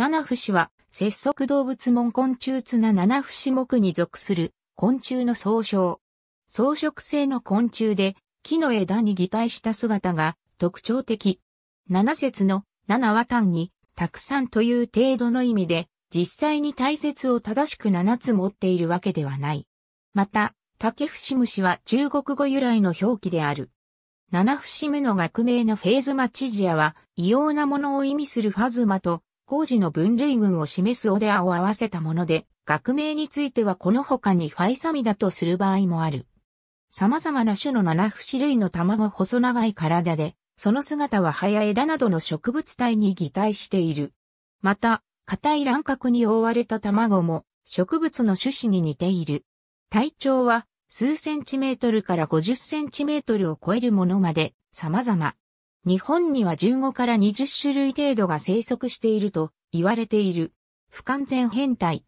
七節は、節足動物門昆虫綱七節目に属する昆虫の総称。草食性の昆虫で、木の枝に擬態した姿が特徴的。七節の七は単に、たくさんという程度の意味で、実際に大切を正しく七つ持っているわけではない。また、竹節虫は中国語由来の表記である。七節目の学名のフェーズマチジアは、異様なものを意味するファズマと工事の分類群を示すオデアを合わせたもので、学名についてはこの他にファイサミだとする場合もある。様々な種の七不種類の卵細長い体で、その姿は葉枝などの植物体に擬態している。また、硬い卵殻に覆われた卵も植物の種子に似ている。体長は数センチメートルから50センチメートルを超えるものまで様々。日本には15から20種類程度が生息していると言われている。不完全変態。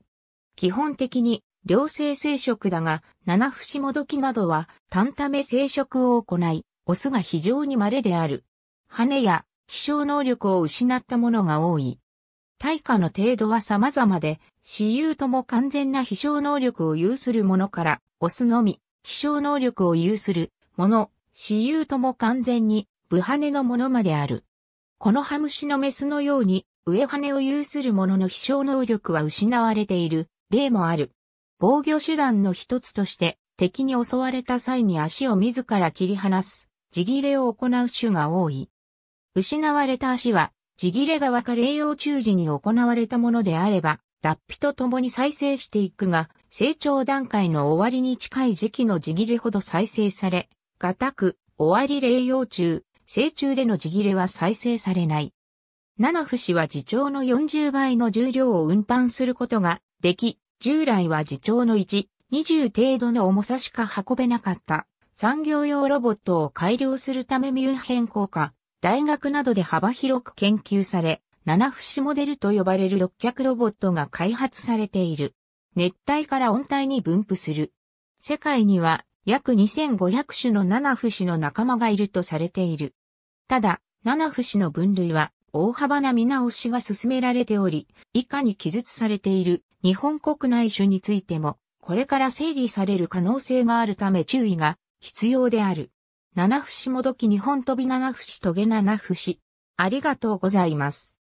基本的に良性生殖だが、七節もどきなどは単ため生殖を行い、オスが非常に稀である。羽や飛翔能力を失ったものが多い。対価の程度は様々で、私有とも完全な飛翔能力を有するものから、オスのみ、飛翔能力を有するもの、私有とも完全にハネのものまである。このハムシのメスのように、上羽を有するものの飛翔能力は失われている例もある。防御手段の一つとして、敵に襲われた際に足を自ら切り離す、地切れを行う種が多い。失われた足は、地切れ側か栄養中時に行われたものであれば、脱皮とともに再生していくが、成長段階の終わりに近い時期の地切れほど再生され、固く、終わり栄養中、成虫での地切れは再生されない。七不死は自重の40倍の重量を運搬することができ、従来は自重の1、20程度の重さしか運べなかった産業用ロボットを改良するためミュンヘン効果、大学などで幅広く研究され、七不死モデルと呼ばれる六脚ロボットが開発されている。熱帯から温帯に分布する。世界には約2500種の七不死の仲間がいるとされている。ただ、七不死の分類は大幅な見直しが進められており、以下に記述されている日本国内種についても、これから整理される可能性があるため注意が必要である。七節もどき日本飛び七節トゲ七節。ありがとうございます。